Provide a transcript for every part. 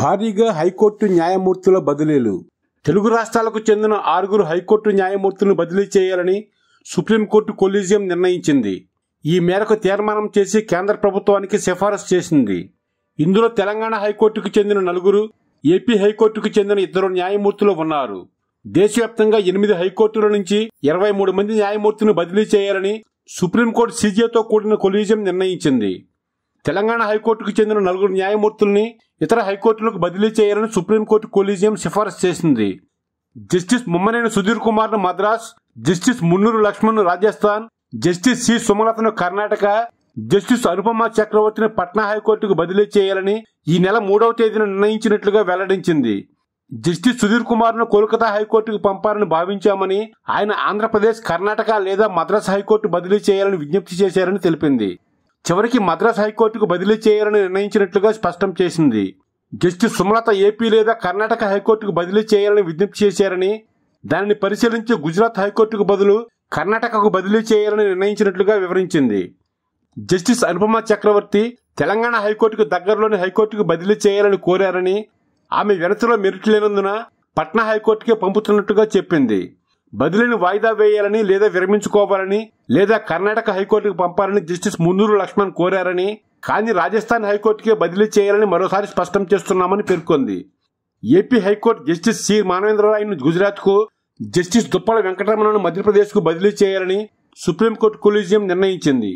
భారీగా హైకోర్టు న్యాయమూర్తుల బదిలీలు తెలుగు రాష్ట్రాలకు చెందిన ఆరుగురు హైకోర్టు న్యాయమూర్తులను బదిలీ చేయాలని సుప్రీంకోర్టు కొలీజియం నిర్ణయించింది ఈ మేరకు తీర్మానం చేసి కేంద్ర ప్రభుత్వానికి సిఫారసు చేసింది ఇందులో తెలంగాణ హైకోర్టుకు చెందిన నలుగురు ఏపీ హైకోర్టుకు చెందిన ఇద్దరు న్యాయమూర్తులు ఉన్నారు దేశవ్యాప్తంగా ఎనిమిది హైకోర్టుల నుంచి ఇరవై మూడు మంది న్యాయమూర్తులను బదిలీ చేయాలని సుప్రీంకోర్టు సీజీతో కూడిన కొలీజియం నిర్ణయించింది తెలంగాణ హైకోర్టుకు చెందిన నలుగురు న్యాయమూర్తుల్ని ఇతర హైకోర్టులకు బదిలీ చేయాలని సుప్రీంకోర్టు కొలీజియం సిఫార్సు చేసింది జస్టిస్ ముమ్మనేని సుధీర్ కుమార్ను Madras justice Munnuru Laxman Rajasthan justice C సుమలతను కర్ణాటక జస్టిస్ అనుపమ చక్రవర్తిని పట్నా హైకోర్టుకు బదిలీ చేయాలని ఈ నెల మూడవ తేదీన నిర్ణయించినట్లుగా వెల్లడించింది జస్టిస్ సుధీర్ కుమార్ను కోల్కతా హైకోర్టుకు పంపాలని భావించామని ఆయన ఆంధ్రప్రదేశ్ కర్ణాటక లేదా మద్రాసు హైకోర్టు బదిలీ చేయాలని విజ్ఞప్తి చేశారని తెలిపింది చివరికి మద్రాస్ హైకోర్టుకు బదిలీ చేయాలని నిర్ణయించినట్లుగా స్పష్టం చేసింది జస్టిస్ సుమలత ఏపీ లేదా కర్ణాటక హైకోర్టుకు బదిలీ చేయాలని విజ్ఞప్తి చేశారని దానిని పరిశీలించి గుజరాత్ హైకోర్టుకు బదులు కర్ణాటకకు బదిలీ చేయాలని నిర్ణయించినట్లుగా వివరించింది జస్టిస్ అనుపమ చక్రవర్తి తెలంగాణ హైకోర్టుకు దగ్గరలోని హైకోర్టుకు బదిలీ చేయాలని కోరారని ఆమె వెనతిలో మెరిట్ లేనందున పట్నా హైకోర్టుకే పంపుతున్నట్టుగా చెప్పింది బదిలీని వాయిదా వేయాలని లేదా విరమించుకోవాలని లేదా కర్ణాటక హైకోర్టుకు పంపాలని జస్టిస్ మున్నూరు లక్ష్మణ్ కోరారని కానీ రాజస్థాన్ హైకోర్టుకే బదిలీ చేయాలని మరోసారి స్పష్టం చేస్తున్నామని పేర్కొంది ఏపీ హైకోర్టు జస్టిస్ సి మానవేంద్రరాయ్ను గుజరాత్కు జస్టిస్ దుప్పల వెంకటరమణను మధ్యప్రదేశ్కు బదిలీ చేయాలని సుప్రీంకోర్టు కొలీజియం నిర్ణయించింది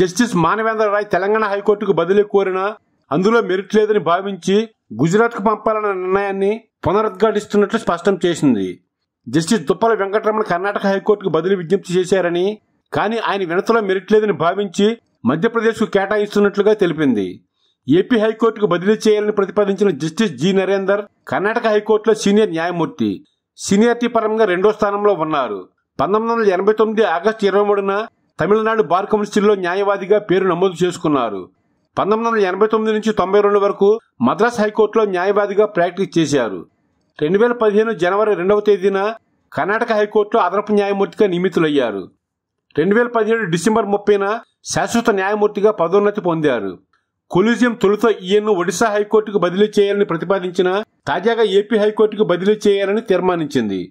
జస్టిస్ మానవేంద్రరాయ్ తెలంగాణ హైకోర్టుకు బదిలీ కోరిన అందులో మెరిట్ లేదని భావించి గుజరాత్కు పంపాలన్న నిర్ణయాన్ని పునరుద్ఘాటిస్తున్నట్లు స్పష్టం చేసింది జస్టిస్ దుప్పల వెంకటరమణ కర్ణాటక హైకోర్టుకు బదిలీ విజ్ఞప్తి చేశారని కానీ ఆయన వినతలో మెరిట్ లేదని భావించి మధ్యప్రదేశ్కు కేటాయిస్తున్నట్లుగా తెలిపింది ఏపీ హైకోర్టుకు బదిలీ చేయాలని ప్రతిపాదించిన జస్టిస్ జి నరేందర్ కర్ణాటక హైకోర్టులో సీనియర్ న్యాయమూర్తి సీనియారిటీ పరంగా రెండో స్థానంలో ఉన్నారు పంతొమ్మిది వందల ఎనభై తొమ్మిది ఆగస్టు ఇరవై మూడున తమిళనాడు బార్ కౌన్సిల్లో న్యాయవాదిగా పేరు నమోదు చేసుకున్నారు పంతొమ్మిది వందల ఎనభై తొమ్మిది నుంచి తొంభై రెండు వరకు మద్రాస్ హైకోర్టులో న్యాయవాదిగా ప్రాక్టీస్ చేశారు రెండు వేల పదిహేను జనవరి రెండవ తేదీన కర్ణాటక హైకోర్టులో అదనపు న్యాయమూర్తిగా నియమితులయ్యారు రెండు వేల పదిహేడు డిసెంబర్ ముప్పైన శాశ్వత న్యాయమూర్తిగా పదోన్నతి పొందారు కొలీజియం తొలుత ఈయన్ను ఒడిశా హైకోర్టుకు బదిలీ చేయాలని ప్రతిపాదించిన తాజాగా ఏపీ హైకోర్టుకు బదిలీ చేయాలని తీర్మానించింది